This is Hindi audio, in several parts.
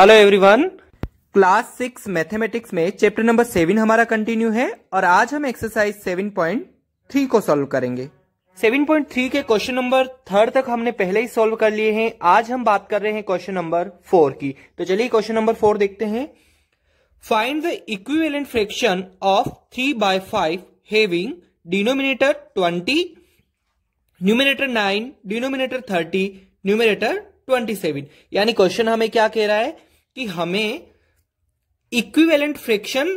hello everyone class six mathematics में चैप्टर नंबर सेवन हमारा कंटिन्यू है और आज हम एक्सरसाइज सेवन पॉइंट थ्री को सॉल्व करेंगे सेवन पॉइंट थ्री के क्वेश्चन नंबर थर्ड तक हमने पहले ही सॉल्व कर लिए हैं आज हम बात कर रहे हैं क्वेश्चन नंबर फोर की तो चलिए क्वेश्चन नंबर फोर देखते हैं find the equivalent fraction of three by five having denominator twenty numerator nine denominator thirty numerator twenty seven यानी क्वेश्चन हमें क्या कह रहा है कि हमें इक्विवेलेंट फ्रैक्शन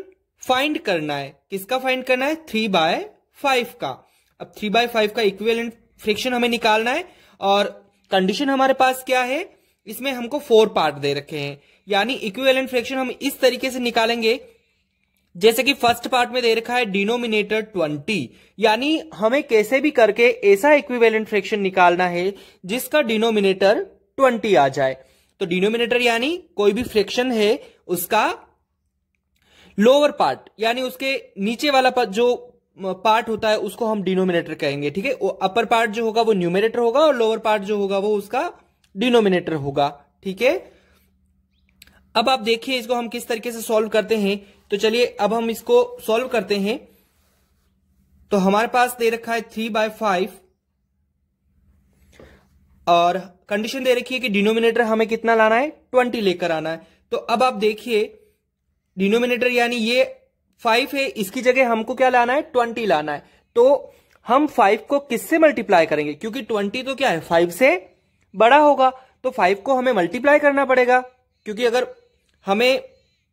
फाइंड करना है किसका फाइंड करना है थ्री बाय फाइव का अब थ्री बाय फाइव का इक्विवेलेंट फ्रैक्शन हमें निकालना है और कंडीशन हमारे पास क्या है इसमें हमको फोर पार्ट दे रखे हैं यानी इक्विवेलेंट फ्रैक्शन हम इस तरीके से निकालेंगे जैसे कि फर्स्ट पार्ट में दे रखा है डिनोमिनेटर ट्वेंटी यानी हमें कैसे भी करके ऐसा इक्विवेलेंट फ्रैक्शन निकालना है जिसका डिनोमिनेटर ट्वेंटी आ जाए तो डिनोमिनेटर यानी कोई भी फ्रैक्शन है उसका लोअर पार्ट यानी उसके नीचे वाला जो पार्ट होता है उसको हम डिनोमिनेटर कहेंगे ठीक है अपर पार्ट जो होगा वो न्यूमिनेटर होगा और लोअर पार्ट जो होगा वो उसका डिनोमिनेटर होगा ठीक है अब आप देखिए इसको हम किस तरीके से सॉल्व करते हैं तो चलिए अब हम इसको सॉल्व करते हैं तो हमारे पास दे रखा है थ्री बाय फाइव और कंडीशन दे रखी है कि डिनोमिनेटर हमें कितना लाना है ट्वेंटी लेकर आना है तो अब आप देखिए डिनोमिनेटर यानी ये फाइव है इसकी जगह हमको क्या लाना है ट्वेंटी लाना है तो हम फाइव को किससे मल्टीप्लाई करेंगे क्योंकि ट्वेंटी तो क्या है फाइव से बड़ा होगा तो फाइव को हमें मल्टीप्लाई करना पड़ेगा क्योंकि अगर हमें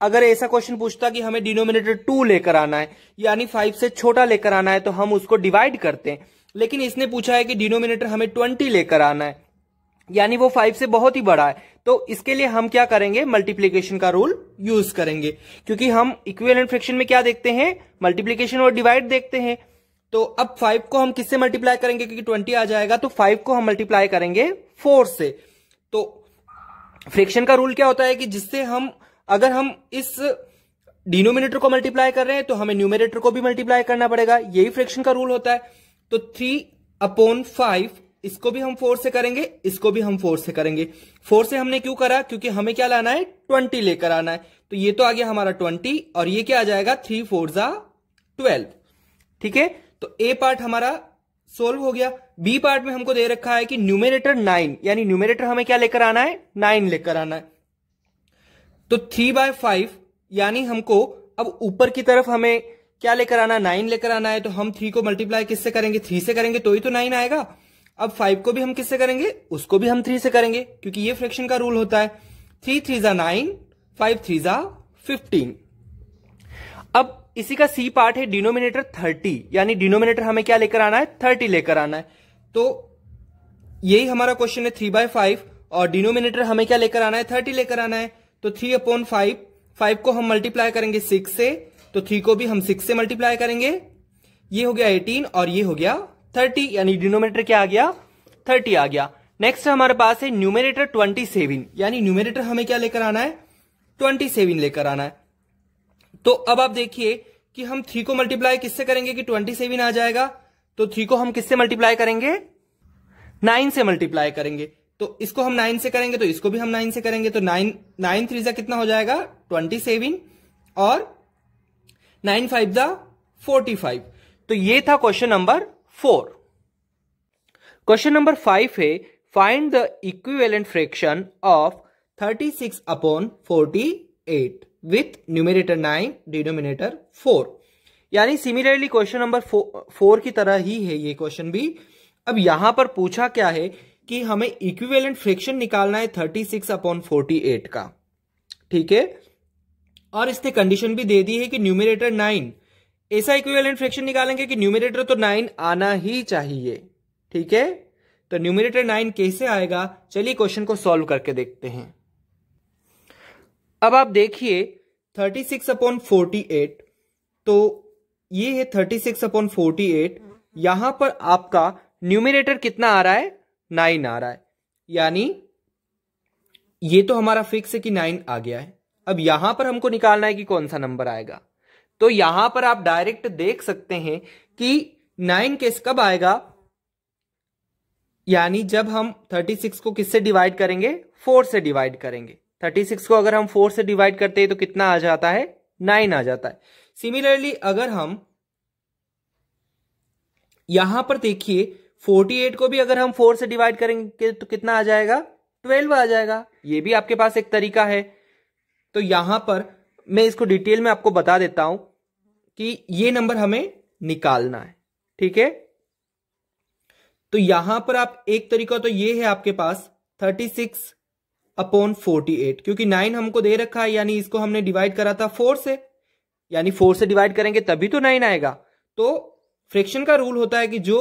अगर ऐसा क्वेश्चन पूछता कि हमें डिनोमिनेटर टू लेकर आना है यानी फाइव से छोटा लेकर आना है तो हम उसको डिवाइड करते हैं लेकिन इसने पूछा है कि डिनोमिनेटर हमें ट्वेंटी लेकर आना है यानी वो फाइव से बहुत ही बड़ा है तो इसके लिए हम क्या करेंगे मल्टीप्लीकेशन का रूल यूज करेंगे क्योंकि हम इक्वेल फ्रैक्शन में क्या देखते हैं मल्टीप्लीकेशन और डिवाइड देखते हैं तो अब फाइव को हम किससे मल्टीप्लाई करेंगे क्योंकि ट्वेंटी आ जाएगा तो फाइव को हम मल्टीप्लाई करेंगे फोर से तो फ्रिक्शन का रूल क्या होता है कि जिससे हम अगर हम इस डिनोमिनेटर को मल्टीप्लाई कर रहे हैं तो हमें न्यूमिनेटर को भी मल्टीप्लाई करना पड़ेगा यही फ्रिक्शन का रूल होता है तो थ्री अपॉन फाइव इसको भी हम फोर से करेंगे इसको भी हम फोर से करेंगे फोर से हमने क्यों करा क्योंकि हमें क्या लाना है ट्वेंटी लेकर आना है तो ये तो आ गया हमारा ट्वेंटी और ये क्या आ जाएगा थ्री फोर जा ट्वेल्व ठीक है तो ए पार्ट हमारा सोल्व हो गया बी पार्ट में हमको दे रखा है कि न्यूमिनेटर नाइन यानी न्यूमिनेटर हमें क्या लेकर आना है नाइन लेकर आना है तो थ्री बाय फाइव यानी हमको अब ऊपर की तरफ हमें क्या लेकर आना नाइन लेकर आना है तो हम थ्री को मल्टीप्लाई किससे करेंगे थ्री से करेंगे तो ही तो नाइन आएगा अब फाइव को भी हम किससे करेंगे उसको भी हम थ्री से करेंगे क्योंकि ये फ्रैक्शन का रूल होता है थ्री थ्री जा नाइन फाइव थ्री जा फिफ्टीन अब इसी का सी पार्ट है डिनोमिनेटर थर्टी यानी डिनोमिनेटर हमें क्या लेकर आना है थर्टी लेकर आना है तो यही हमारा क्वेश्चन है थ्री बाय फाइव और डिनोमिनेटर हमें क्या लेकर आना है थर्टी लेकर आना है तो थ्री अपॉन फाइव फाइव को हम मल्टीप्लाई करेंगे सिक्स से तो थ्री को भी हम सिक्स से मल्टीप्लाई करेंगे ये हो गया एटीन और ये हो गया थर्टी यानी डिनोमिनेटर क्या आ गया थर्टी आ गया नेक्स्ट हमारे पास है न्यूमिनेटर ट्वेंटी सेवन यानी न्यूमिनेटर हमें क्या लेकर आना है ट्वेंटी सेवन लेकर आना है तो अब आप देखिए कि हम थ्री को मल्टीप्लाई किससे करेंगे कि ट्वेंटी सेवन आ जाएगा तो थ्री को हम किससे मल्टीप्लाई करेंगे नाइन से मल्टीप्लाई करेंगे तो इसको हम नाइन से करेंगे तो इसको भी हम नाइन से करेंगे तो नाइन नाइन थ्री कितना हो जाएगा ट्वेंटी सेवन और नाइन फाइव द फोर्टी फाइव तो ये था question number four question number five है find the equivalent fraction of thirty six upon forty eight with numerator nine denominator four यानी सिमिलरली क्वेश्चन नंबर फोर की तरह ही है ये क्वेश्चन भी अब यहां पर पूछा क्या है कि हमें इक्विवेलेंट फ्रैक्शन निकालना है thirty six upon forty eight का ठीक है और इसने कंडीशन भी दे दी है कि न्यूमिनेटर नाइन ऐसा इक्विवेलेंट फ्रैक्शन निकालेंगे कि न्यूमिनेटर तो नाइन आना ही चाहिए ठीक है तो न्यूमिनेटर नाइन कैसे आएगा चलिए क्वेश्चन को सॉल्व करके देखते हैं अब आप देखिए thirty six upon forty eight तो ये है thirty six upon forty eight यहां पर आपका न्यूमिनेटर कितना आ रहा है नाइन आ रहा है यानी ये तो हमारा फिक्स है कि नाइन आ गया है अब यहां पर हमको निकालना है कि कौन सा नंबर आएगा तो यहां पर आप डायरेक्ट देख सकते हैं कि नाइन केस कब आएगा यानी जब हम 36 को किससे डिवाइड करेंगे फोर से डिवाइड करेंगे 36 को अगर हम फोर से डिवाइड करते हैं तो कितना आ जाता है नाइन आ जाता है सिमिलरली अगर हम यहां पर देखिए 48 को भी अगर हम फोर से डिवाइड करेंगे तो कितना आ जाएगा 12 आ जाएगा ये भी आपके पास एक तरीका है तो यहां पर मैं इसको डिटेल में आपको बता देता हूं कि ये नंबर हमें निकालना है ठीक है तो यहां पर आप एक तरीका तो ये है आपके पास thirty six upon forty eight क्योंकि नाइन हमको दे रखा है यानी इसको हमने डिवाइड करा था फोर से यानी फोर से डिवाइड करेंगे तभी तो नाइन आएगा तो फ्रिक्शन का रूल होता है कि जो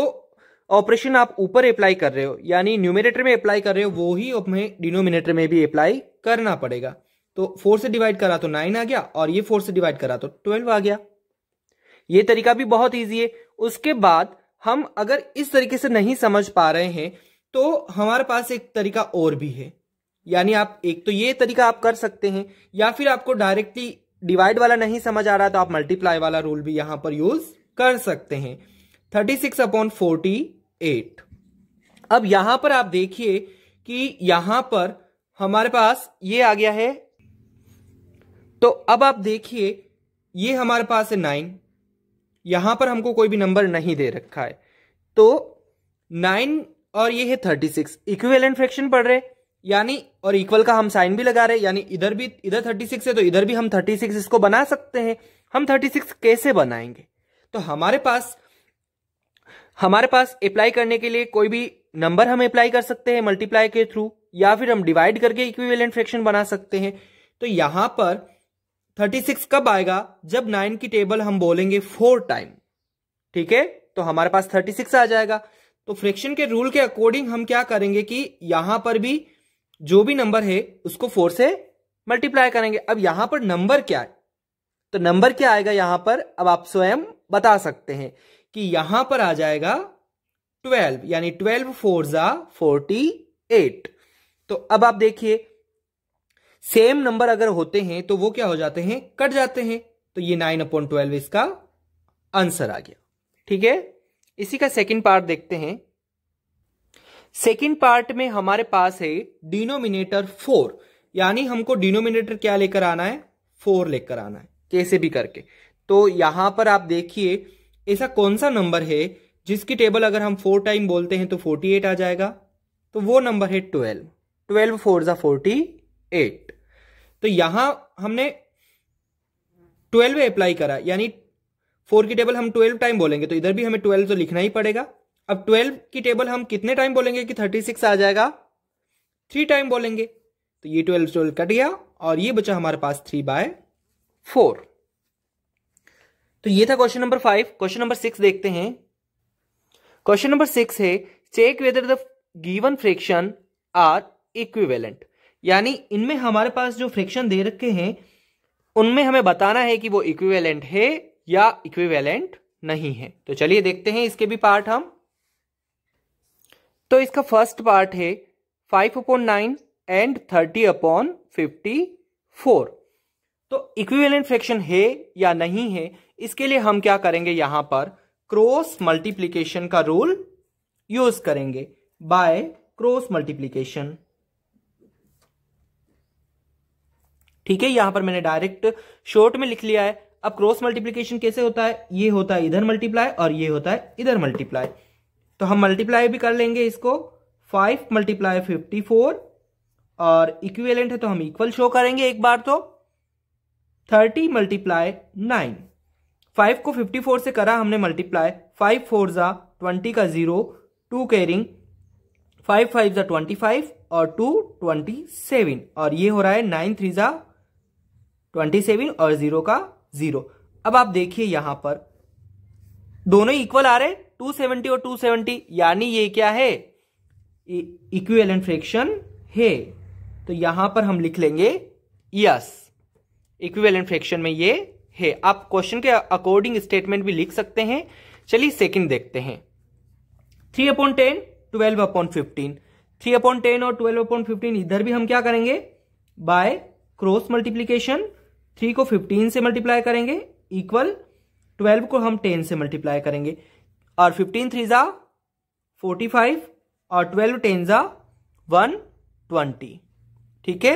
ऑपरेशन आप ऊपर अप्लाई कर रहे हो यानी न्यूमिनेटर में अप्लाई कर रहे हो वो ही हमें डिनोमिनेटर में भी अप्लाई करना पड़ेगा तो फोर से डिवाइड करा तो नाइन आ गया और ये फोर से डिवाइड करा तो ट्वेल्व आ गया ये तरीका भी बहुत ईजी है उसके बाद हम अगर इस तरीके से नहीं समझ पा रहे हैं तो हमारे पास एक तरीका और भी है यानी आप एक तो ये तरीका आप कर सकते हैं या फिर आपको डायरेक्टली डिवाइड वाला नहीं समझ आ रहा तो आप मल्टीप्लाई वाला रूल भी यहां पर यूज कर सकते हैं thirty six upon forty eight अब यहां पर आप देखिए कि यहां पर हमारे पास ये आ गया है तो अब आप देखिए ये हमारे पास है नाइन यहां पर हमको कोई भी नंबर नहीं दे रखा है तो नाइन और ये है थर्टी सिक्स इक्वेलेंट फ्रैक्शन पढ़ रहे यानी और इक्वल का हम साइन भी लगा रहे यानी इधर भी इधर थर्टी सिक्स है तो इधर भी हम थर्टी सिक्स इसको बना सकते हैं हम थर्टी सिक्स कैसे बनाएंगे तो हमारे पास हमारे पास अप्लाई करने के लिए कोई भी नंबर हम अप्लाई कर सकते हैं मल्टीप्लाई के थ्रू या फिर हम डिवाइड करके इक्विवेलेंट फ्रैक्शन बना सकते हैं तो यहां पर थर्टी सिक्स कब आएगा जब नाइन की टेबल हम बोलेंगे फोर टाइम ठीक है तो हमारे पास थर्टी सिक्स आ जाएगा तो फ्रैक्शन के रूल के अकॉर्डिंग हम क्या करेंगे कि यहां पर भी जो भी नंबर है उसको फोर से मल्टीप्लाई करेंगे अब यहां पर नंबर क्या है तो नंबर क्या आएगा यहां पर अब आप स्वयं बता सकते हैं कि यहां पर आ जाएगा ट्वेल्व यानी ट्वेल्व फोर जा फोर्टी एट तो अब आप देखिए सेम नंबर अगर होते हैं तो वो क्या हो जाते हैं कट जाते हैं तो ये नाइन अपॉन ट्वेल्व इसका आंसर आ गया ठीक है इसी का सेकंड पार्ट देखते हैं सेकंड पार्ट में हमारे पास है डिनोमिनेटर फोर यानी हमको डिनोमिनेटर क्या लेकर आना है फोर लेकर आना है कैसे भी करके तो यहां पर आप देखिए ऐसा कौन सा नंबर है जिसकी टेबल अगर हम फोर टाइम बोलते हैं तो फोर्टी एट आ जाएगा तो वो नंबर है ट्वेल्व ट्वेल्व फोर ज़ा फोर्टी एट तो यहां हमने ट्वेल्व अप्लाई करा यानी फोर की टेबल हम ट्वेल्व टाइम बोलेंगे तो इधर भी हमें ट्वेल्व तो लिखना ही पड़ेगा अब ट्वेल्व की टेबल हम कितने टाइम बोलेंगे कि थर्टी सिक्स आ जाएगा थ्री टाइम बोलेंगे तो ये ट्वेल्व ट्वेल्व कट गया और ये बचा हमारे पास थ्री बाय फोर तो ये था question number five question number six देखते हैं क्वेश्चन नंबर सिक्स है check whether the given fraction are equivalent यानी इनमें हमारे पास जो फ्रिक्शन दे रखे हैं उनमें हमें बताना है कि वो इक्विवेलेंट है या इक्विवेलेंट नहीं है तो चलिए देखते हैं इसके भी पार्ट हम तो इसका फर्स्ट पार्ट है five upon nine and thirty upon fifty four तो इक्विवेलेंट फ्रैक्शन है या नहीं है इसके लिए हम क्या करेंगे यहां पर क्रॉस मल्टीप्लीकेशन का रूल यूज करेंगे बाय क्रॉस मल्टीप्लीकेशन ठीक है यहां पर मैंने डायरेक्ट शॉर्ट में लिख लिया है अब क्रॉस मल्टीप्लीकेशन कैसे होता है ये होता है इधर मल्टीप्लाई और ये होता है इधर मल्टीप्लाई तो हम मल्टीप्लाई भी कर लेंगे इसको फाइव मल्टीप्लाई फिफ्टी फोर और इक्विवेलेंट है तो हम इक्वल शो करेंगे एक बार तो थर्टी मल्टीप्लाई नाइन फाइव को फिफ्टी फोर से करा हमने मल्टीप्लाई फाइव फोर जा ट्वेंटी का zero two carrying five five जा ट्वेंटी फाइव और टू ट्वेंटी सेवन और ये हो रहा है नाइन थ्री जा ट्वेंटी सेवन और जीरो का जीरो अब आप देखिए यहां पर दोनों इक्वल आ रहे टू सेवेंटी और टू सेवेंटी यानी ये क्या है इक्विवेलेंट e, फ्रैक्शन है तो यहां पर हम लिख लेंगे यस एंड फ्रैक्शन में ये है आप क्वेश्चन के अकॉर्डिंग स्टेटमेंट भी लिख सकते हैं चलिए सेकंड देखते हैं three upon ten twelve upon fifteen three upon ten और ट्वेल्व अपॉन फिफ्टीन इधर भी हम क्या करेंगे बाय क्रॉस मल्टीप्लीकेशन थ्री को फिफ्टीन से मल्टीप्लाई करेंगे इक्वल ट्वेल्व को हम टेन से मल्टीप्लाई करेंगे और फिफ्टीन थ्री ज़ा फोर्टी फाइव और ट्वेल्व टेन ज़ा वन ट्वेंटी ठीक है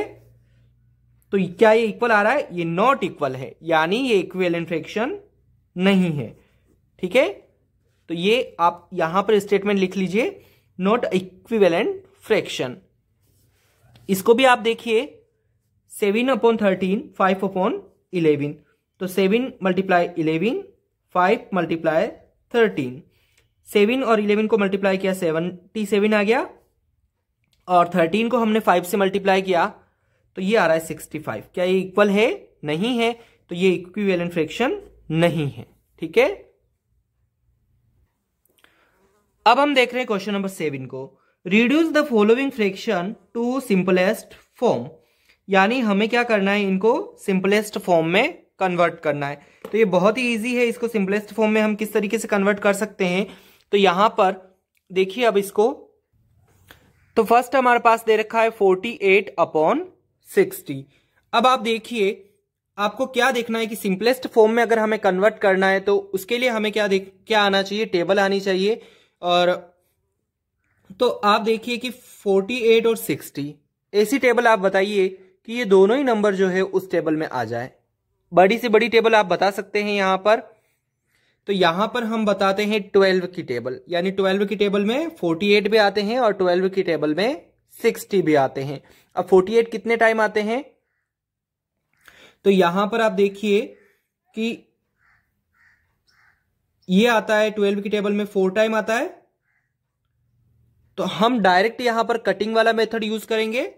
तो क्या ये इक्वल आ रहा है ये नॉट इक्वल है यानी ये इक्वल फ्रैक्शन नहीं है ठीक है तो ये आप यहां पर स्टेटमेंट लिख लीजिए नॉट इक्विवेलेंट फ्रैक्शन इसको भी आप देखिए seven upon thirteen five upon eleven तो seven multiply eleven five multiply thirteen seven और इलेवन को मल्टीप्लाई किया सेवनटी सेवन आ गया और थर्टीन को हमने फाइव से मल्टीप्लाई किया तो ये आ रहा है सिक्सटी फाइव क्या ये इक्वल है नहीं है तो ये इक्विवेलेंट फ्रैक्शन नहीं है ठीक है अब हम देख रहे हैं क्वेश्चन नंबर सेवन को reduce the following fraction to simplest form यानी हमें क्या करना है इनको सिंपलेस्ट फॉर्म में कन्वर्ट करना है तो ये बहुत ही ईजी है इसको सिंपलेस्ट फॉर्म में हम किस तरीके से कन्वर्ट कर सकते हैं तो यहाँ पर देखिए अब इसको तो फर्स्ट हमारे पास दे रखा है फोर्टी एट अपॉन सिक्सटी अब आप देखिए आपको क्या देखना है कि सिंपलेस्ट फॉर्म में अगर हमें कन्वर्ट करना है तो उसके लिए हमें क्या देख क्या आना चाहिए टेबल आनी चाहिए और तो आप देखिए कि 48 और 60 ऐसी टेबल आप बताइए कि ये दोनों ही नंबर जो है उस टेबल में आ जाए बड़ी से बड़ी टेबल आप बता सकते हैं यहां पर तो यहां पर हम बताते हैं ट्वेल्व की टेबल यानी ट्वेल्व की टेबल में फोर्टी एट भी आते हैं और ट्वेल्व की टेबल में सिक्सटी भी आते हैं अब फोर्टी एट कितने टाइम आते हैं तो यहां पर आप देखिए कि ये आता है ट्वेल्व की टेबल में फोर टाइम आता है तो हम डायरेक्ट यहां पर कटिंग वाला मेथड यूज करेंगे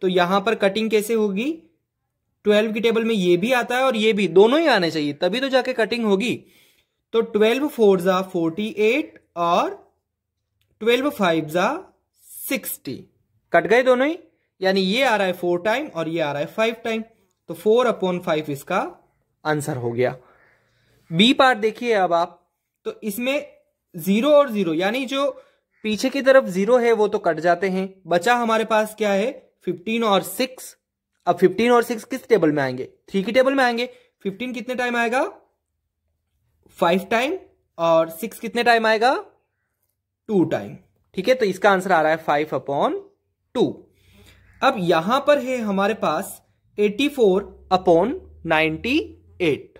तो यहां पर कटिंग कैसे होगी ट्वेल्व की टेबल में ये भी आता है और ये भी दोनों ही आने चाहिए तभी तो जाके कटिंग होगी तो ट्वेल्व फोर जा फोर्टी एट और ट्वेल्व फाइव जा सिक्सटी कट गए दोनों ही यानी ये आ रहा है फोर टाइम और ये आ रहा है फाइव टाइम तो फोर अपॉन फाइव इसका आंसर हो गया बी पार्ट देखिए अब आप तो इसमें जीरो और जीरो यानी जो पीछे की तरफ जीरो है वो तो कट जाते हैं बचा हमारे पास क्या है फिफ्टीन और सिक्स अब फिफ्टीन और सिक्स किस टेबल में आएंगे थ्री की टेबल में आएंगे फिफ्टीन कितने टाइम आएगा फाइव टाइम और सिक्स कितने टाइम आएगा टू टाइम ठीक है तो इसका आंसर आ रहा है फाइव अपॉन टू अब यहां पर है हमारे पास eighty four upon ninety eight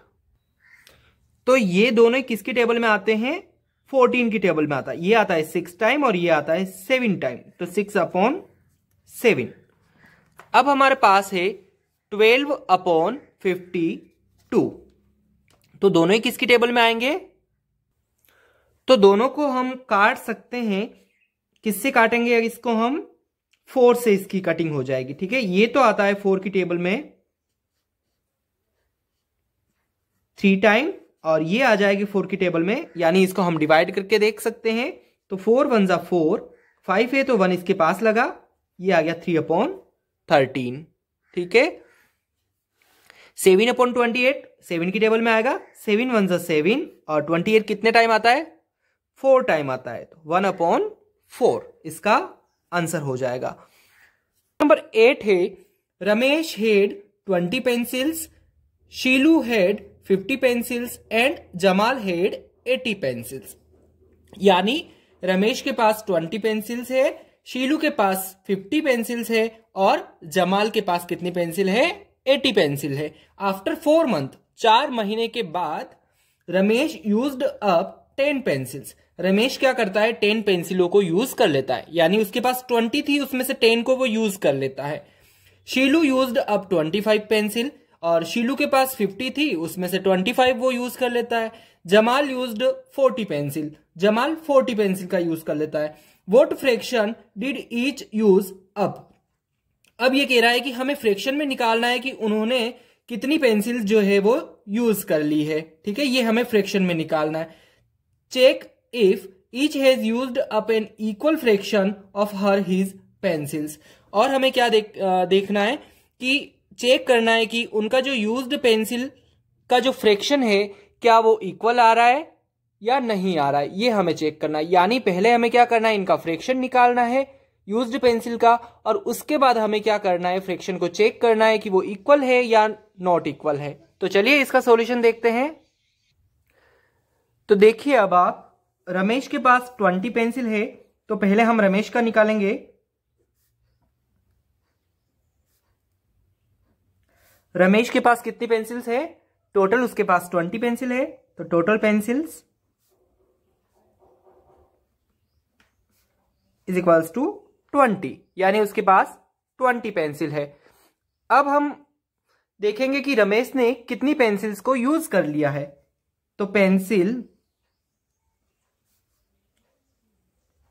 तो ये दोनों किसके टेबल में आते हैं फोर्टीन की टेबल में आता है ये आता है सिक्स टाइम और ये आता है सेवन टाइम तो सिक्स अपॉन सेवन अब हमारे पास है ट्वेल्व अपॉन फिफ्टी टू तो दोनों ही किसकी टेबल में आएंगे तो दोनों को हम काट सकते हैं किससे काटेंगे इसको हम फोर से इसकी कटिंग हो जाएगी ठीक है ये तो आता है फोर की टेबल में थ्री टाइम और ये आ जाएगी फोर की टेबल में यानी इसको हम डिवाइड करके देख सकते हैं तो फोर वन जा फोर फाइव है तो वन इसके पास लगा ये आ गया थ्री अपॉन थर्टीन ठीक है seven upon twenty eight seven की टेबल में आएगा सेवन वन जो सेवन और ट्वेंटी एट कितने टाइम आता है फोर टाइम आता है तो वन अपॉन फोर इसका आंसर हो जाएगा नंबर एट है Ramesh had twenty pencils Shilu had fifty pencils and Jamal had eighty pencils यानी रमेश के पास ट्वेंटी पेंसिल्स है शीलू के पास फिफ्टी पेंसिल्स है और जमाल के पास कितनी पेंसिल है एटी पेंसिल है आफ्टर फोर मंथ चार महीने के बाद Ramesh use up ten pencils Ramesh क्या करता है टेन पेंसिलों को यूज कर लेता है यानी उसके पास ट्वेंटी थी उसमें से टेन को वो यूज कर लेता है Shilu use up twenty five pencil और शीलू के पास फिफ्टी थी उसमें से ट्वेंटी फाइव वो यूज कर लेता है Jamal use forty pencil Jamal forty pencil का यूज कर लेता है what fraction did each use up अब ये कह रहा है कि हमें फ्रैक्शन में निकालना है कि उन्होंने कितनी पेंसिल जो है वो यूज कर ली है ठीक है ये हमें फ्रैक्शन में निकालना है check if each has use up an equal fraction of her his pencils और हमें क्या देख, आ, देखना है कि चेक करना है कि उनका जो यूज पेंसिल का जो फ्रैक्शन है क्या वो इक्वल आ रहा है या नहीं आ रहा है ये हमें चेक करना है यानी पहले हमें क्या करना है इनका फ्रैक्शन निकालना है यूज्ड पेंसिल का और उसके बाद हमें क्या करना है फ्रैक्शन को चेक करना है कि वो इक्वल है या नॉट इक्वल है तो चलिए इसका सॉल्यूशन देखते हैं तो देखिए अब आप रमेश के पास ट्वेंटी पेंसिल है तो पहले हम रमेश का निकालेंगे रमेश के पास कितनी पेंसिल्स है टोटल उसके पास ट्वेंटी पेंसिल है तो total pencils is equals to twenty यानी उसके पास ट्वेंटी पेंसिल है अब हम देखेंगे कि रमेश ने कितनी पेंसिल्स को यूज कर लिया है तो पेंसिल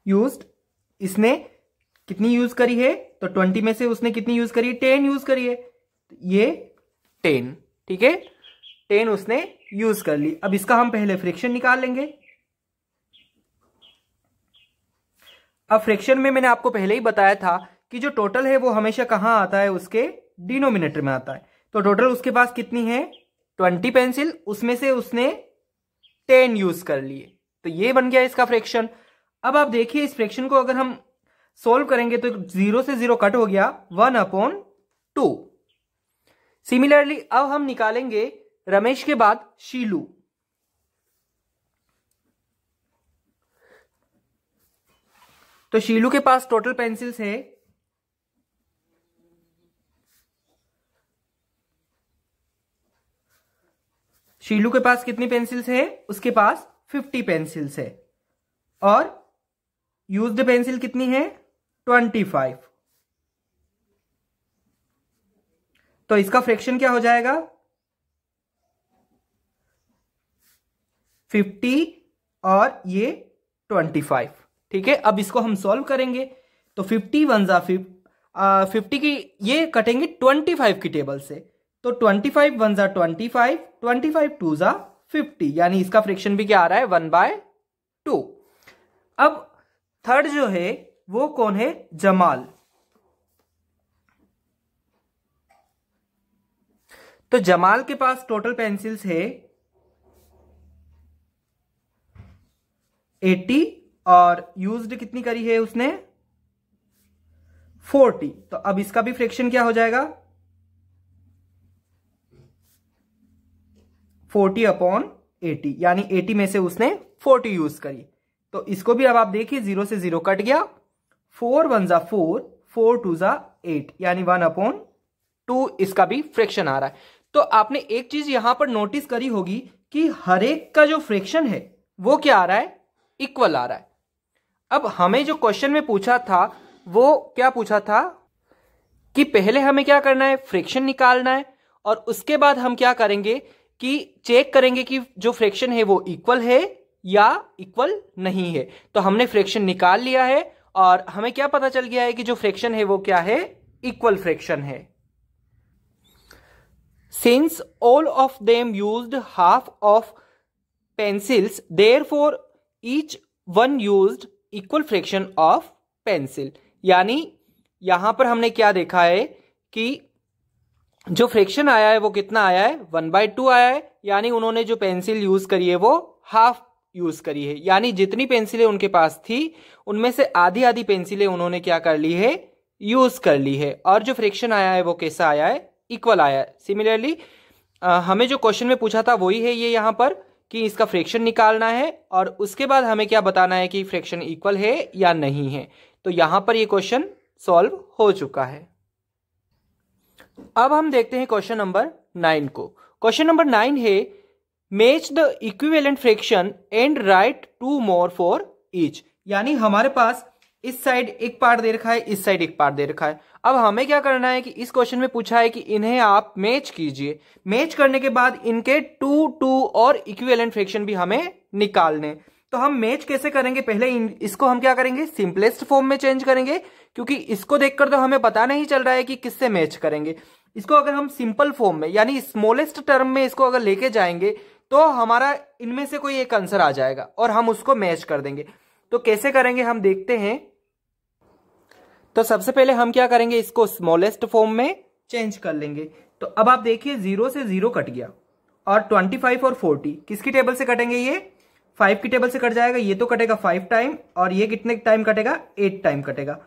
यूज इसने कितनी यूज करी है तो ट्वेंटी में से उसने कितनी यूज करी टेन यूज करी है ये टेन ठीक है टेन उसने यूज कर ली अब इसका हम पहले फ्रिक्शन निकाल लेंगे अब फ्रैक्शन में मैंने आपको पहले ही बताया था कि जो टोटल है वो हमेशा कहाँ आता है उसके डिनोमिनेटर में आता है तो टोटल उसके पास कितनी है ट्वेंटी पेंसिल उसमें से उसने टेन यूज कर लिए तो ये बन गया इसका फ्रैक्शन अब आप देखिए इस फ्रैक्शन को अगर हम सोल्व करेंगे तो जीरो से जीरो कट हो गया वन अपॉन टू सिमिलरली अब हम निकालेंगे रमेश के बाद शीलू तो शीलू के पास टोटल पेंसिल्स है शीलू के पास कितनी पेंसिल्स है उसके पास फिफ्टी पेंसिल्स है और यूज्ड पेंसिल कितनी है ट्वेंटी फाइव तो इसका फ्रैक्शन क्या हो जाएगा फिफ्टी और ये ट्वेंटी फाइव ठीक है अब इसको हम सॉल्व करेंगे तो फिफ्टी वन ज़ा फिफ्टी की ये कटेंगे ट्वेंटी फाइव की टेबल से तो ट्वेंटी फाइव वन ज़ा twenty five twenty five two ज़ा फिफ्टी यानी इसका फ्रिक्शन भी क्या आ रहा है वन बाय टू अब थर्ड जो है वो कौन है जमाल तो जमाल के पास टोटल पेंसिल्स है एटी और यूज्ड कितनी करी है उसने फोर्टी तो अब इसका भी फ्रैक्शन क्या हो जाएगा फोर्टी अपॉन एटी यानी एटी में से उसने फोर्टी यूज करी तो इसको भी अब आप देखिए जीरो से जीरो कट गया फोर वन जा फोर फोर टू जा एट यानी वन अपॉन टू इसका भी फ्रैक्शन आ रहा है तो आपने एक चीज यहां पर नोटिस करी होगी कि हरेक का जो फ्रैक्शन है वो क्या आ रहा है इक्वल आ रहा है अब हमें जो क्वेश्चन में पूछा था वो क्या पूछा था कि पहले हमें क्या करना है फ्रिक्शन निकालना है और उसके बाद हम क्या करेंगे कि चेक करेंगे कि जो फ्रिक्शन है वो इक्वल है या इक्वल नहीं है तो हमने फ्रिक्शन निकाल लिया है और हमें क्या पता चल गया है कि जो फ्रिक्शन है वो क्या है इक्वल फ्रिक्शन है since all of them use half of pencils therefore each one use equal fraction of pencil यानी यहां पर हमने क्या देखा है कि जो फ्रैक्शन आया है वो कितना आया है वन बाय टू आया है यानी उन्होंने जो पेंसिल यूज़ करी है वो हाफ यूज़ करी है यानी जितनी पेंसिलें उनके पास थी उनमें से आधी आधी पेंसिलें उन्होंने क्या कर ली है यूज़ कर ली है और जो फ्रैक्शन आया है वो कैसा आया है इक्वल आया है सिमिलरली हमें जो क्वेश्चन में पूछा था वही है ये यहां पर कि इसका फ्रैक्शन निकालना है और उसके बाद हमें क्या बताना है कि फ्रैक्शन इक्वल है या नहीं है तो यहां पर ये क्वेश्चन सॉल्व हो चुका है अब हम देखते हैं क्वेश्चन नंबर नाइन को क्वेश्चन नंबर नाइन है match the equivalent fraction and write two more for each यानी हमारे पास इस साइड एक पार्ट दे रखा है इस साइड एक पार्ट दे रखा है अब हमें क्या करना है कि इस क्वेश्चन में पूछा है कि इन्हें आप मैच कीजिए मैच करने के बाद इनके टू टू और इक्विवेलेंट फ्रैक्शन भी हमें निकालने तो हम मैच कैसे करेंगे पहले इसको हम क्या करेंगे सिंपलेस्ट फॉर्म में चेंज करेंगे क्योंकि इसको देखकर तो हमें पता नहीं चल रहा है कि किससे मैच करेंगे इसको अगर हम सिंपल फॉर्म में यानी स्मॉलेस्ट टर्म में इसको अगर लेके जाएंगे तो हमारा इनमें से कोई एक आंसर आ जाएगा और हम उसको मैच कर देंगे तो कैसे करेंगे हम देखते हैं तो सबसे पहले हम क्या करेंगे इसको स्मॉलेस्ट फॉर्म में चेंज कर लेंगे तो अब आप देखिए जीरो से जीरो कट गया और ट्वेंटी फाइव और फोर्टी किसकी टेबल से कटेंगे ये फाइव की टेबल से कट जाएगा ये तो कटेगा फाइव टाइम और ये कितने टाइम कटेगा एट टाइम कटेगा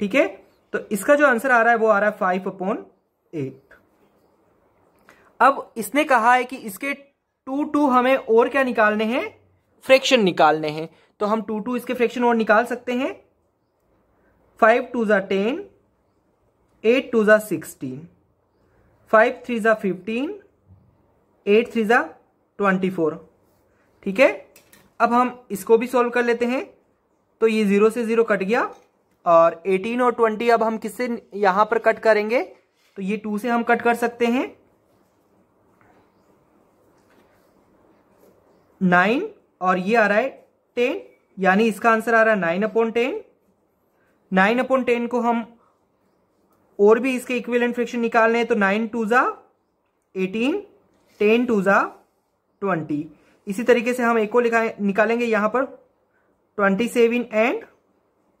ठीक है तो इसका जो आंसर आ रहा है वो आ रहा है फाइव अपॉन एट अब इसने कहा है कि इसके टू टू हमें और क्या निकालने हैं फ्रैक्शन निकालने हैं तो हम टू टू इसके फ्रैक्शन और निकाल सकते हैं फाइव टू ज़ा टेन एट टू ज़ा सिक्सटीन फाइव थ्री ज़ा फिफ्टीन एट थ्री ज़ा ट्वेंटी फोर ठीक है अब हम इसको भी सॉल्व कर लेते हैं तो ये ज़ीरो से ज़ीरो कट गया और एटीन और ट्वेंटी अब हम किससे यहां पर कट करेंगे तो ये टू से हम कट कर सकते हैं नाइन और ये आ रहा है टेन यानी इसका आंसर आ रहा है nine upon ten nine upon ten को हम और भी इसके इक्विवेलेंट फ्रैक्शन निकाल हैं तो नाइन टू जा एटीन टेन टू जा ट्वेंटी इसी तरीके से हम एक को निकालेंगे यहां पर ट्वेंटी सेवन एंड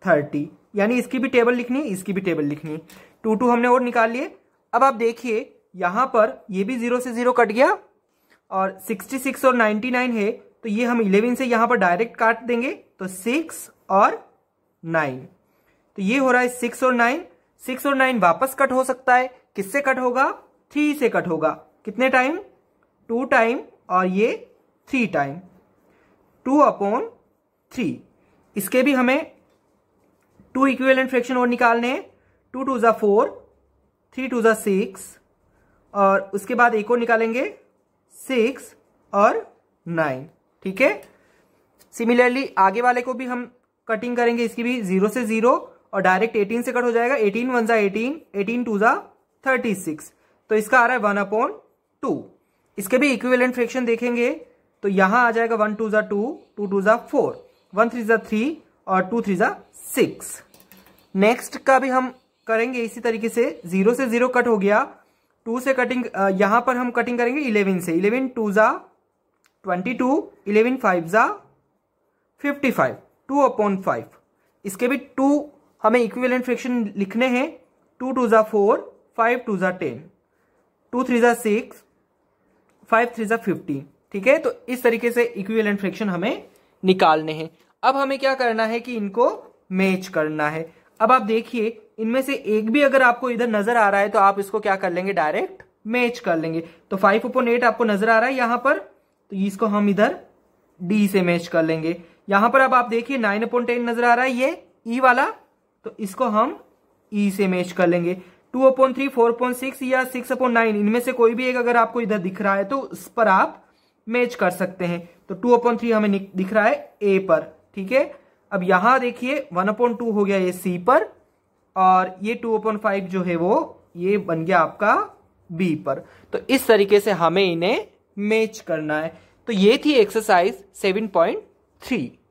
थर्टी यानी इसकी भी टेबल लिखनी है इसकी भी टेबल लिखनी है टू टू हमने और निकाल लिए अब आप देखिए यहां पर ये भी जीरो से जीरो कट गया और सिक्सटी सिक्स और नाइन्टी नाइन है तो ये हम इलेवन से यहां पर डायरेक्ट काट देंगे तो सिक्स और नाइन तो ये हो रहा है सिक्स और नाइन सिक्स और नाइन वापस कट हो सकता है किससे कट होगा थ्री से कट होगा कितने टाइम टू टाइम और ये three time two upon three इसके भी हमें टू इक्विवेलेंट फ्रैक्शन और निकालने हैं टू टू ज़ा फोर थ्री टू ज़ा सिक्स और उसके बाद एक और निकालेंगे सिक्स और नाइन ठीक है सिमिलरली आगे वाले को भी हम कटिंग करेंगे इसकी भी जीरो से जीरो और डायरेक्ट एटीन से कट हो जाएगा एटीन वन ज़ा एटीन एटीन टू ज़ा थर्टी सिक्स तो इसका आ रहा है वन अपॉन टू इसके भी इक्विवेलेंट फ्रैक्शन देखेंगे तो यहां आ जाएगा वन टू ज़ा टू टू टू ज़ा फोर वन थ्री ज़ा थ्री और टू थ्री ज़ा सिक्स नेक्स्ट का भी हम करेंगे इसी तरीके से जीरो से जीरो कट हो गया टू से कटिंग यहां पर हम कटिंग करेंगे इलेवन से इलेवन टू ज़ा ट्वेंटी टू इलेवन फाइव ज़ा fifty five two upon five इसके भी टू हमें इक्विवेलेंट फ्रैक्शन लिखने हैं टू टू ज़ा फोर फाइव टू ज़ा टेन टू थ्री ज़ा सिक्स फाइव थ्री ज़ा फिफ्टी ठीक है तो इस तरीके से इक्विवेलेंट फ्रैक्शन हमें निकालने हैं अब हमें क्या करना है कि इनको मैच करना है अब आप देखिए इनमें से एक भी अगर आपको इधर नजर आ रहा है तो आप इसको क्या कर लेंगे डायरेक्ट मैच कर लेंगे तो फाइव अपॉन एट आपको नजर आ रहा है यहां पर तो इसको हम इधर डी से मैच कर लेंगे यहां पर अब आप देखिए नाइन अपॉन टेन नजर आ रहा है ये ई e वाला तो इसको हम ई e से मैच कर लेंगे two upon three four point six या सिक्स अपॉइंट नाइन इनमें से कोई भी एक अगर आपको इधर दिख रहा है तो उस पर आप मैच कर सकते हैं तो टू अपॉइंट थ्री हमें दिख रहा है ए पर ठीक है अब यहां देखिए वन अपॉइंट टू हो गया ये सी पर और ये टू अपॉइंट फाइव जो है वो ये बन गया आपका बी पर तो इस तरीके से हमें इन्हें मैच करना है तो ये थी एक्सरसाइज सेवन पॉइंट थ्री